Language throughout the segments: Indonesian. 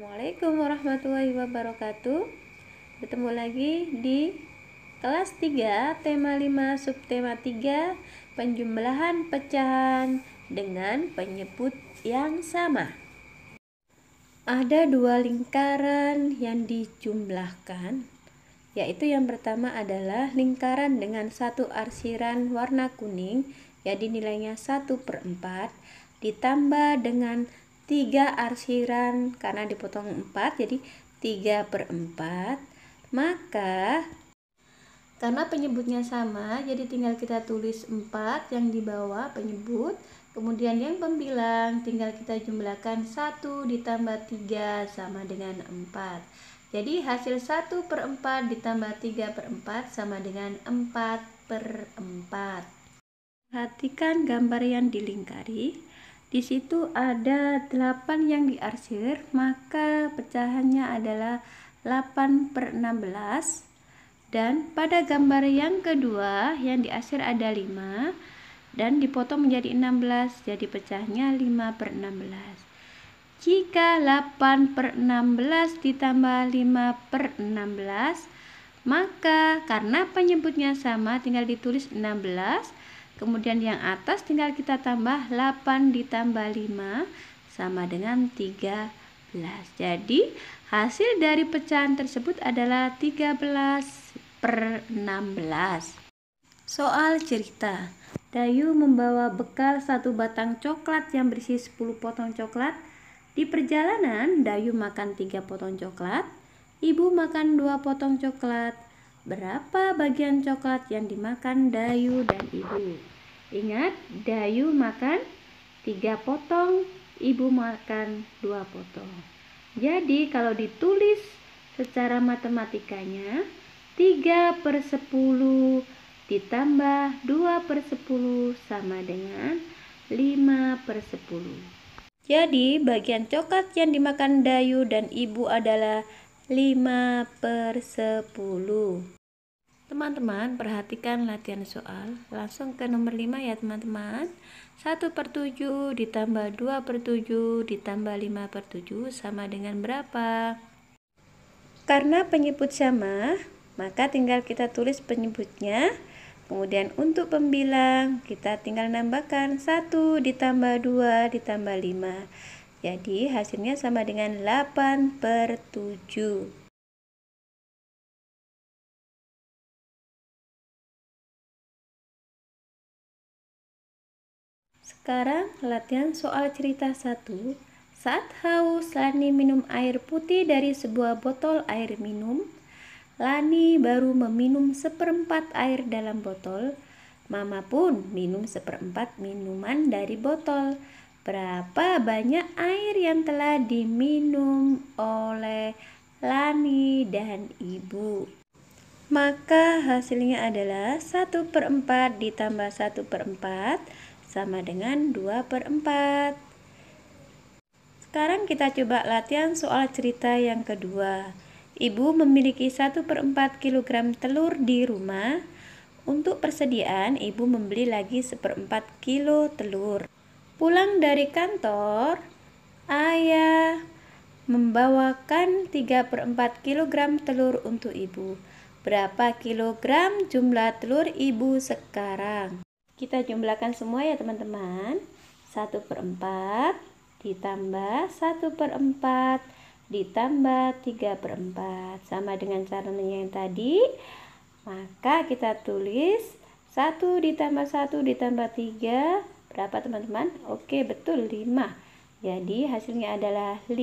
Assalamualaikum warahmatullahi wabarakatuh Bertemu lagi di kelas 3 tema 5 subtema 3 penjumlahan pecahan dengan penyebut yang sama Ada dua lingkaran yang dijumlahkan yaitu yang pertama adalah lingkaran dengan satu arsiran warna kuning jadi nilainya 1 per 4 ditambah dengan 3 arsiran karena dipotong 4 jadi 3 per 4 maka karena penyebutnya sama jadi tinggal kita tulis 4 yang di bawah penyebut kemudian yang pembilang tinggal kita jumlahkan 1 ditambah 3 sama dengan 4 jadi hasil 1 per 4 ditambah 3 per 4 sama dengan 4 per 4 perhatikan gambar yang dilingkari di situ ada 8 yang diarsir, maka pecahannya adalah 8 per 16. Dan pada gambar yang kedua yang diarsir ada 5 dan dipotong menjadi 16, jadi pecahnya 5 per 16. Jika 8 per 16 ditambah 5 per 16, maka karena penyebutnya sama tinggal ditulis 16 Kemudian yang atas tinggal kita tambah 8 ditambah 5 sama dengan 13. Jadi hasil dari pecahan tersebut adalah 13 per 16. Soal cerita Dayu membawa bekal satu batang coklat yang berisi 10 potong coklat. Di perjalanan, Dayu makan 3 potong coklat, ibu makan 2 potong coklat, berapa bagian coklat yang dimakan Dayu dan ibu. Ingat, Dayu makan tiga potong, ibu makan dua potong. Jadi kalau ditulis secara matematikanya, 3 per 10 ditambah 2 per 10 sama dengan 5 per 10. Jadi bagian coklat yang dimakan Dayu dan ibu adalah 5 per 10 Teman-teman perhatikan latihan soal Langsung ke nomor 5 ya teman-teman 1 per 7 ditambah 2 per 7 ditambah 5 per 7 sama dengan berapa? Karena penyebut sama, maka tinggal kita tulis penyebutnya Kemudian untuk pembilang, kita tinggal nambahkan 1 ditambah 2 ditambah 5 jadi hasilnya sama dengan 8 per 7. Sekarang latihan soal cerita 1. Saat haus, Lani minum air putih dari sebuah botol air minum. Lani baru meminum seperempat air dalam botol. Mama pun minum seperempat minuman dari botol berapa banyak air yang telah diminum oleh Lani dan ibu. Maka hasilnya adalah 1 per 4 ditambah 1 per 4 sama dengan 2 per 4. Sekarang kita coba latihan soal cerita yang kedua. Ibu memiliki 1 per 4 kg telur di rumah. Untuk persediaan, ibu membeli lagi 1 4 kilo telur. Pulang dari kantor, ayah membawakan 3 per 4 kg telur untuk ibu. Berapa kilogram jumlah telur ibu sekarang? Kita jumlahkan semua ya teman-teman. 1 per 4 ditambah 1 per 4 ditambah 3 per 4 sama dengan caranya yang tadi. Maka kita tulis 1 ditambah 1 ditambah 3 Berapa teman-teman? Oke, betul 5. Jadi hasilnya adalah 5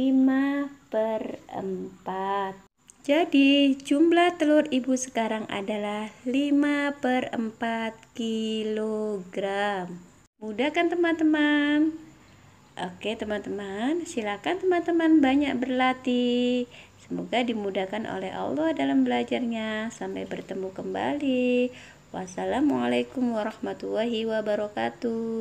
per 4. Jadi jumlah telur ibu sekarang adalah 5 per 4 kilogram. Mudah kan teman-teman? Oke teman-teman, silakan teman-teman banyak berlatih. Semoga dimudahkan oleh Allah dalam belajarnya. Sampai bertemu kembali. Wassalamualaikum warahmatullahi wabarakatuh.